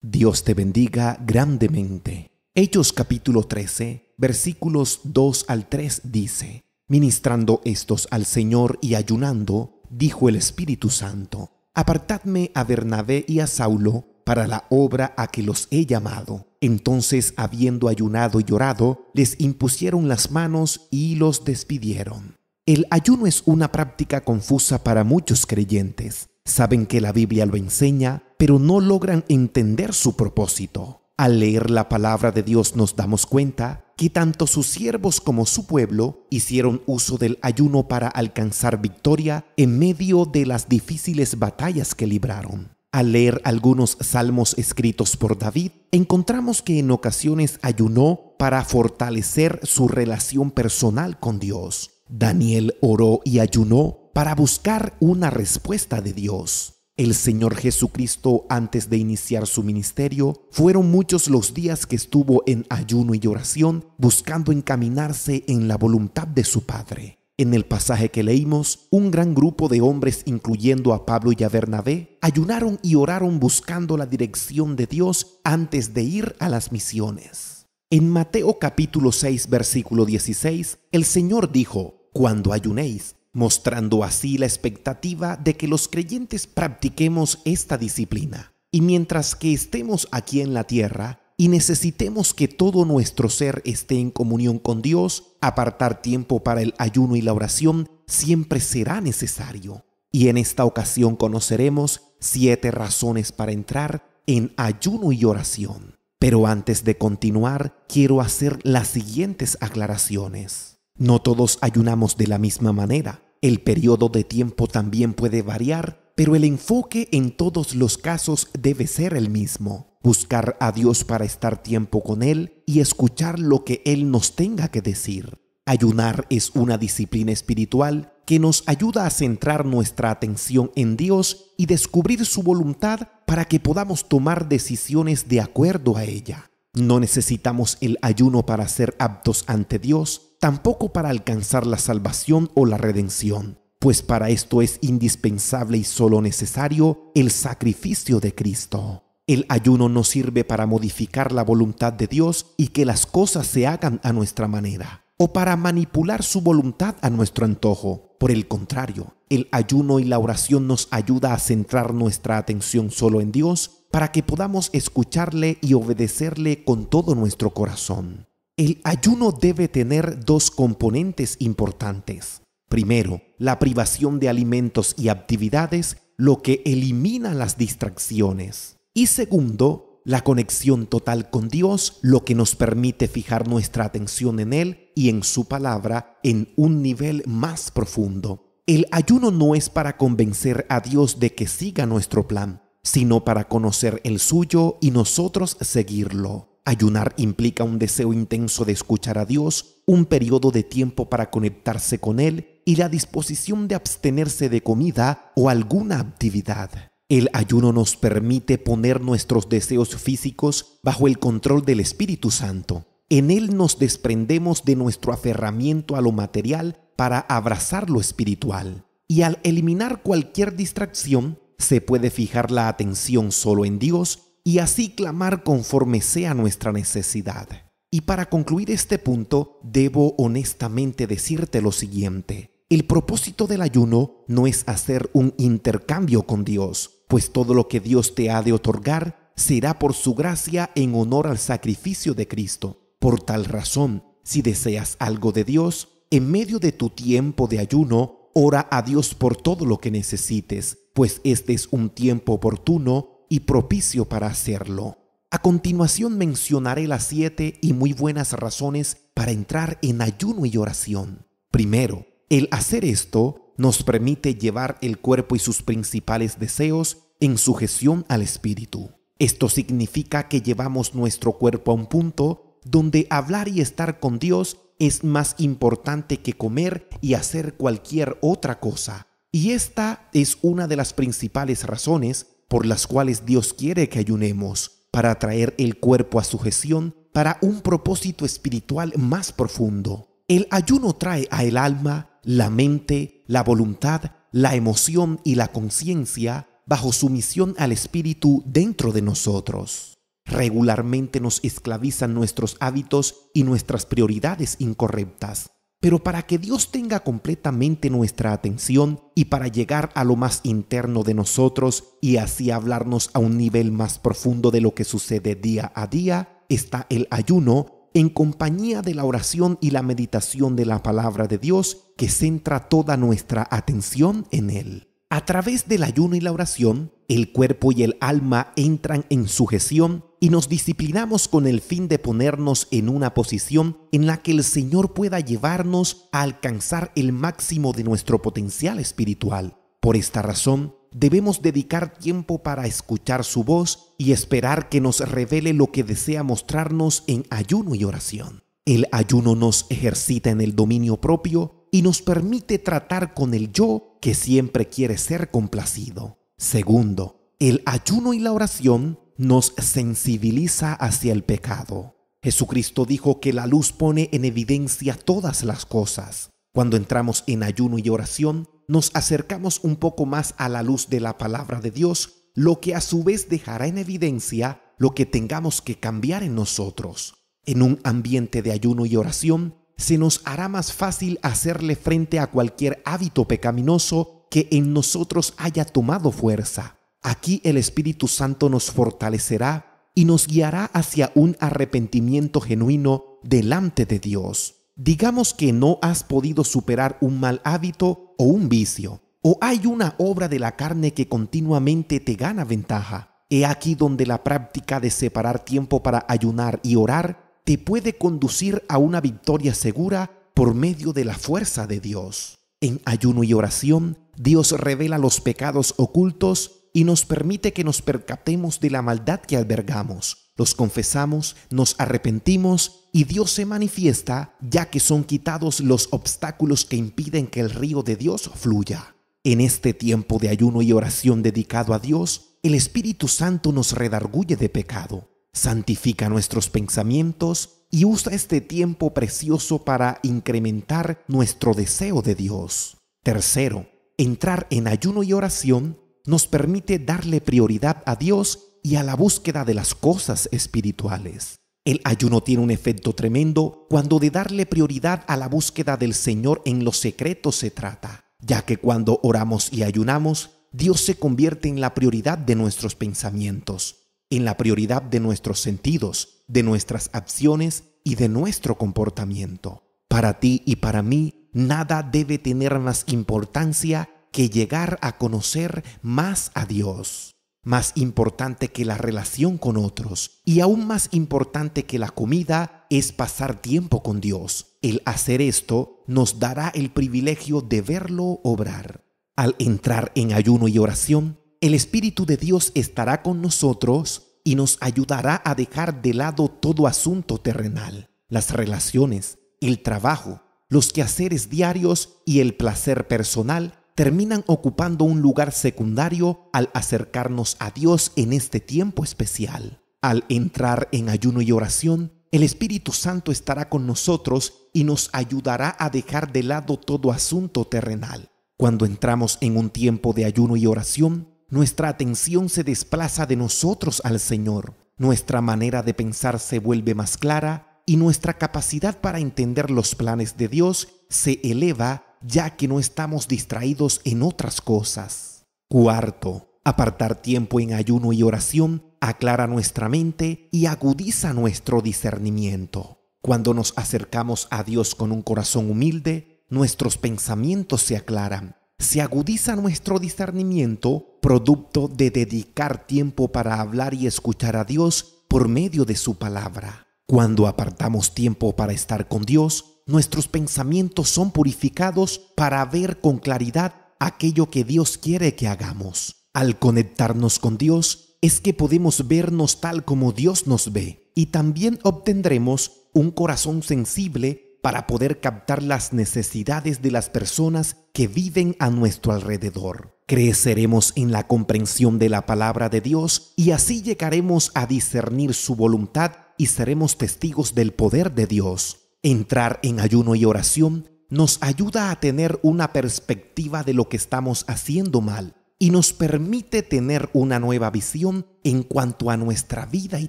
Dios te bendiga grandemente. Hechos capítulo 13, versículos 2 al 3 dice, Ministrando estos al Señor y ayunando, dijo el Espíritu Santo, Apartadme a Bernabé y a Saulo para la obra a que los he llamado. Entonces, habiendo ayunado y llorado, les impusieron las manos y los despidieron. El ayuno es una práctica confusa para muchos creyentes. Saben que la Biblia lo enseña, pero no logran entender su propósito. Al leer la palabra de Dios nos damos cuenta que tanto sus siervos como su pueblo hicieron uso del ayuno para alcanzar victoria en medio de las difíciles batallas que libraron. Al leer algunos salmos escritos por David, encontramos que en ocasiones ayunó para fortalecer su relación personal con Dios. Daniel oró y ayunó para buscar una respuesta de Dios. El Señor Jesucristo, antes de iniciar su ministerio, fueron muchos los días que estuvo en ayuno y oración buscando encaminarse en la voluntad de su Padre. En el pasaje que leímos, un gran grupo de hombres, incluyendo a Pablo y a Bernabé, ayunaron y oraron buscando la dirección de Dios antes de ir a las misiones. En Mateo capítulo 6 versículo 16, el Señor dijo, Cuando ayunéis, mostrando así la expectativa de que los creyentes practiquemos esta disciplina. Y mientras que estemos aquí en la tierra y necesitemos que todo nuestro ser esté en comunión con Dios, apartar tiempo para el ayuno y la oración siempre será necesario. Y en esta ocasión conoceremos siete razones para entrar en ayuno y oración. Pero antes de continuar, quiero hacer las siguientes aclaraciones. No todos ayunamos de la misma manera. El periodo de tiempo también puede variar, pero el enfoque en todos los casos debe ser el mismo. Buscar a Dios para estar tiempo con Él y escuchar lo que Él nos tenga que decir. Ayunar es una disciplina espiritual que nos ayuda a centrar nuestra atención en Dios y descubrir su voluntad para que podamos tomar decisiones de acuerdo a ella. No necesitamos el ayuno para ser aptos ante Dios, tampoco para alcanzar la salvación o la redención, pues para esto es indispensable y solo necesario el sacrificio de Cristo. El ayuno no sirve para modificar la voluntad de Dios y que las cosas se hagan a nuestra manera o para manipular su voluntad a nuestro antojo. Por el contrario, el ayuno y la oración nos ayuda a centrar nuestra atención solo en Dios para que podamos escucharle y obedecerle con todo nuestro corazón. El ayuno debe tener dos componentes importantes. Primero, la privación de alimentos y actividades, lo que elimina las distracciones. Y segundo, la conexión total con Dios, lo que nos permite fijar nuestra atención en Él y en su palabra en un nivel más profundo. El ayuno no es para convencer a Dios de que siga nuestro plan, sino para conocer el suyo y nosotros seguirlo. Ayunar implica un deseo intenso de escuchar a Dios, un periodo de tiempo para conectarse con Él y la disposición de abstenerse de comida o alguna actividad. El ayuno nos permite poner nuestros deseos físicos bajo el control del Espíritu Santo en Él nos desprendemos de nuestro aferramiento a lo material para abrazar lo espiritual. Y al eliminar cualquier distracción, se puede fijar la atención solo en Dios y así clamar conforme sea nuestra necesidad. Y para concluir este punto, debo honestamente decirte lo siguiente. El propósito del ayuno no es hacer un intercambio con Dios, pues todo lo que Dios te ha de otorgar será por su gracia en honor al sacrificio de Cristo. Por tal razón, si deseas algo de Dios, en medio de tu tiempo de ayuno, ora a Dios por todo lo que necesites, pues este es un tiempo oportuno y propicio para hacerlo. A continuación mencionaré las siete y muy buenas razones para entrar en ayuno y oración. Primero, el hacer esto nos permite llevar el cuerpo y sus principales deseos en sujeción al espíritu. Esto significa que llevamos nuestro cuerpo a un punto donde hablar y estar con Dios es más importante que comer y hacer cualquier otra cosa. Y esta es una de las principales razones por las cuales Dios quiere que ayunemos, para traer el cuerpo a sujeción para un propósito espiritual más profundo. El ayuno trae a el alma, la mente, la voluntad, la emoción y la conciencia bajo sumisión al espíritu dentro de nosotros. Regularmente nos esclavizan nuestros hábitos y nuestras prioridades incorrectas. Pero para que Dios tenga completamente nuestra atención y para llegar a lo más interno de nosotros y así hablarnos a un nivel más profundo de lo que sucede día a día, está el ayuno en compañía de la oración y la meditación de la palabra de Dios que centra toda nuestra atención en Él. A través del ayuno y la oración, el cuerpo y el alma entran en sujeción y nos disciplinamos con el fin de ponernos en una posición en la que el Señor pueda llevarnos a alcanzar el máximo de nuestro potencial espiritual. Por esta razón, debemos dedicar tiempo para escuchar su voz y esperar que nos revele lo que desea mostrarnos en ayuno y oración. El ayuno nos ejercita en el dominio propio y nos permite tratar con el yo que siempre quiere ser complacido. Segundo, el ayuno y la oración nos sensibiliza hacia el pecado. Jesucristo dijo que la luz pone en evidencia todas las cosas. Cuando entramos en ayuno y oración, nos acercamos un poco más a la luz de la palabra de Dios, lo que a su vez dejará en evidencia lo que tengamos que cambiar en nosotros. En un ambiente de ayuno y oración, se nos hará más fácil hacerle frente a cualquier hábito pecaminoso que en nosotros haya tomado fuerza. Aquí el Espíritu Santo nos fortalecerá y nos guiará hacia un arrepentimiento genuino delante de Dios. Digamos que no has podido superar un mal hábito o un vicio, o hay una obra de la carne que continuamente te gana ventaja. He aquí donde la práctica de separar tiempo para ayunar y orar te puede conducir a una victoria segura por medio de la fuerza de Dios. En ayuno y oración, Dios revela los pecados ocultos y nos permite que nos percatemos de la maldad que albergamos. Los confesamos, nos arrepentimos y Dios se manifiesta ya que son quitados los obstáculos que impiden que el río de Dios fluya. En este tiempo de ayuno y oración dedicado a Dios, el Espíritu Santo nos redarguye de pecado, santifica nuestros pensamientos y usa este tiempo precioso para incrementar nuestro deseo de Dios. Tercero, entrar en ayuno y oración nos permite darle prioridad a Dios y a la búsqueda de las cosas espirituales. El ayuno tiene un efecto tremendo cuando de darle prioridad a la búsqueda del Señor en lo secreto se trata, ya que cuando oramos y ayunamos, Dios se convierte en la prioridad de nuestros pensamientos, en la prioridad de nuestros sentidos, de nuestras acciones y de nuestro comportamiento. Para ti y para mí, nada debe tener más importancia que llegar a conocer más a Dios. Más importante que la relación con otros y aún más importante que la comida es pasar tiempo con Dios. El hacer esto nos dará el privilegio de verlo obrar. Al entrar en ayuno y oración, el Espíritu de Dios estará con nosotros y nos ayudará a dejar de lado todo asunto terrenal, las relaciones, el trabajo, los quehaceres diarios y el placer personal terminan ocupando un lugar secundario al acercarnos a Dios en este tiempo especial. Al entrar en ayuno y oración, el Espíritu Santo estará con nosotros y nos ayudará a dejar de lado todo asunto terrenal. Cuando entramos en un tiempo de ayuno y oración, nuestra atención se desplaza de nosotros al Señor, nuestra manera de pensar se vuelve más clara y nuestra capacidad para entender los planes de Dios se eleva ya que no estamos distraídos en otras cosas. Cuarto, apartar tiempo en ayuno y oración aclara nuestra mente y agudiza nuestro discernimiento. Cuando nos acercamos a Dios con un corazón humilde, nuestros pensamientos se aclaran. Se agudiza nuestro discernimiento, producto de dedicar tiempo para hablar y escuchar a Dios por medio de su palabra. Cuando apartamos tiempo para estar con Dios, nuestros pensamientos son purificados para ver con claridad aquello que Dios quiere que hagamos. Al conectarnos con Dios es que podemos vernos tal como Dios nos ve y también obtendremos un corazón sensible para poder captar las necesidades de las personas que viven a nuestro alrededor. Creceremos en la comprensión de la palabra de Dios y así llegaremos a discernir su voluntad y seremos testigos del poder de Dios. Entrar en ayuno y oración nos ayuda a tener una perspectiva de lo que estamos haciendo mal y nos permite tener una nueva visión en cuanto a nuestra vida y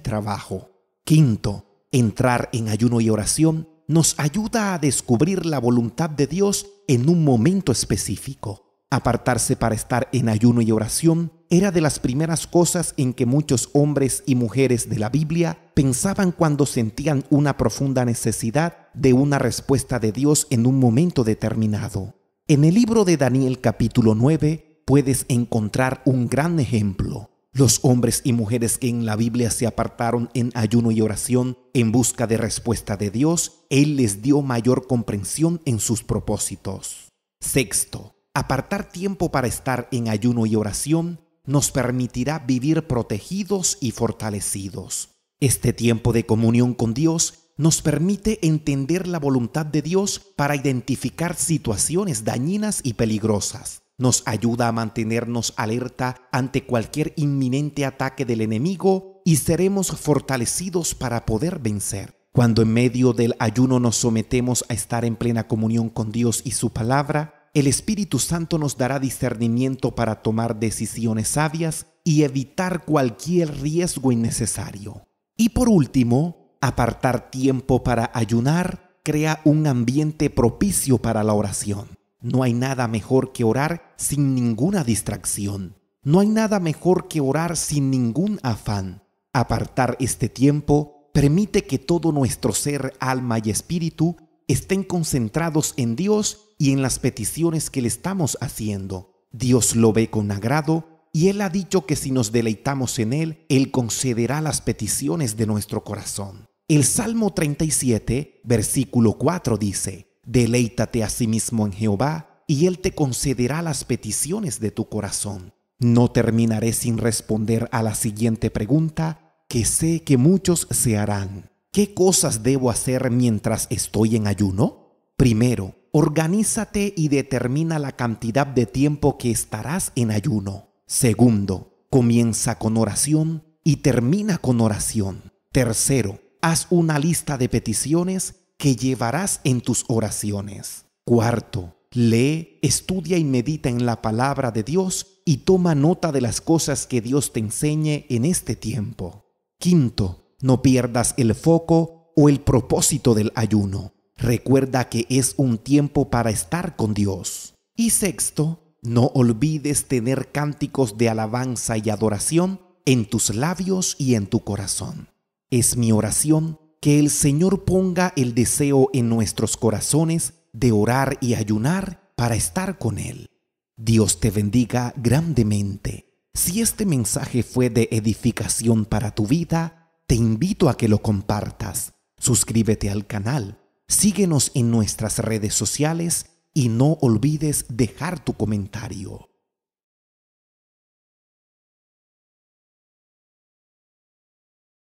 trabajo. Quinto, entrar en ayuno y oración nos ayuda a descubrir la voluntad de Dios en un momento específico. Apartarse para estar en ayuno y oración era de las primeras cosas en que muchos hombres y mujeres de la Biblia pensaban cuando sentían una profunda necesidad de una respuesta de Dios en un momento determinado. En el libro de Daniel capítulo 9 puedes encontrar un gran ejemplo. Los hombres y mujeres que en la Biblia se apartaron en ayuno y oración en busca de respuesta de Dios, Él les dio mayor comprensión en sus propósitos. Sexto, apartar tiempo para estar en ayuno y oración nos permitirá vivir protegidos y fortalecidos. Este tiempo de comunión con Dios nos permite entender la voluntad de Dios para identificar situaciones dañinas y peligrosas. Nos ayuda a mantenernos alerta ante cualquier inminente ataque del enemigo y seremos fortalecidos para poder vencer. Cuando en medio del ayuno nos sometemos a estar en plena comunión con Dios y su palabra, el Espíritu Santo nos dará discernimiento para tomar decisiones sabias y evitar cualquier riesgo innecesario. Y por último, Apartar tiempo para ayunar crea un ambiente propicio para la oración. No hay nada mejor que orar sin ninguna distracción. No hay nada mejor que orar sin ningún afán. Apartar este tiempo permite que todo nuestro ser, alma y espíritu estén concentrados en Dios y en las peticiones que le estamos haciendo. Dios lo ve con agrado y Él ha dicho que si nos deleitamos en Él, Él concederá las peticiones de nuestro corazón. El Salmo 37, versículo 4 dice, Deleítate a sí mismo en Jehová, y Él te concederá las peticiones de tu corazón. No terminaré sin responder a la siguiente pregunta, que sé que muchos se harán. ¿Qué cosas debo hacer mientras estoy en ayuno? Primero, organízate y determina la cantidad de tiempo que estarás en ayuno. Segundo, comienza con oración y termina con oración. Tercero, haz una lista de peticiones que llevarás en tus oraciones. Cuarto, lee, estudia y medita en la palabra de Dios y toma nota de las cosas que Dios te enseñe en este tiempo. Quinto, no pierdas el foco o el propósito del ayuno. Recuerda que es un tiempo para estar con Dios. Y sexto, no olvides tener cánticos de alabanza y adoración en tus labios y en tu corazón. Es mi oración que el Señor ponga el deseo en nuestros corazones de orar y ayunar para estar con Él. Dios te bendiga grandemente. Si este mensaje fue de edificación para tu vida, te invito a que lo compartas. Suscríbete al canal, síguenos en nuestras redes sociales y no olvides dejar tu comentario.